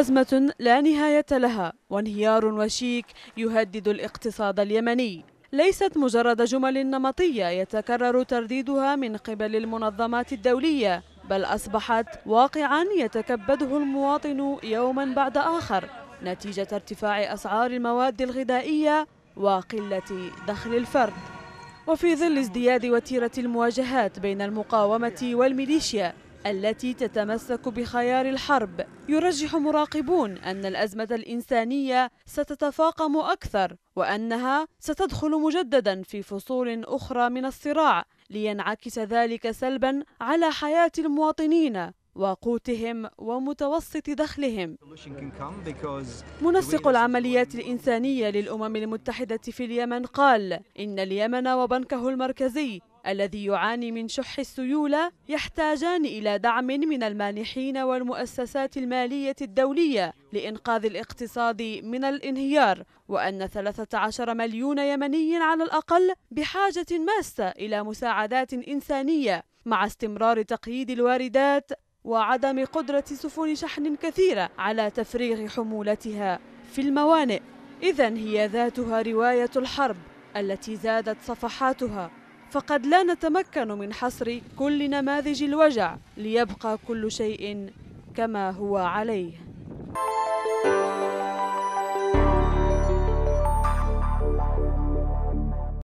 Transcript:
أزمة لا نهاية لها وانهيار وشيك يهدد الاقتصاد اليمني ليست مجرد جمل نمطية يتكرر ترديدها من قبل المنظمات الدولية بل أصبحت واقعا يتكبده المواطن يوما بعد آخر نتيجة ارتفاع أسعار المواد الغذائية وقلة دخل الفرد وفي ظل ازدياد وتيرة المواجهات بين المقاومة والميليشيا التي تتمسك بخيار الحرب يرجح مراقبون أن الأزمة الإنسانية ستتفاقم أكثر وأنها ستدخل مجددا في فصول أخرى من الصراع لينعكس ذلك سلبا على حياة المواطنين وقوتهم ومتوسط دخلهم منسق العمليات الإنسانية للأمم المتحدة في اليمن قال إن اليمن وبنكه المركزي الذي يعاني من شح السيولة يحتاجان إلى دعم من المانحين والمؤسسات المالية الدولية لإنقاذ الاقتصاد من الانهيار وأن 13 مليون يمني على الأقل بحاجة ماسة إلى مساعدات إنسانية مع استمرار تقييد الواردات وعدم قدرة سفن شحن كثيرة على تفريغ حمولتها في الموانئ إذن هي ذاتها رواية الحرب التي زادت صفحاتها فقد لا نتمكن من حصر كل نماذج الوجع ليبقى كل شيء كما هو عليه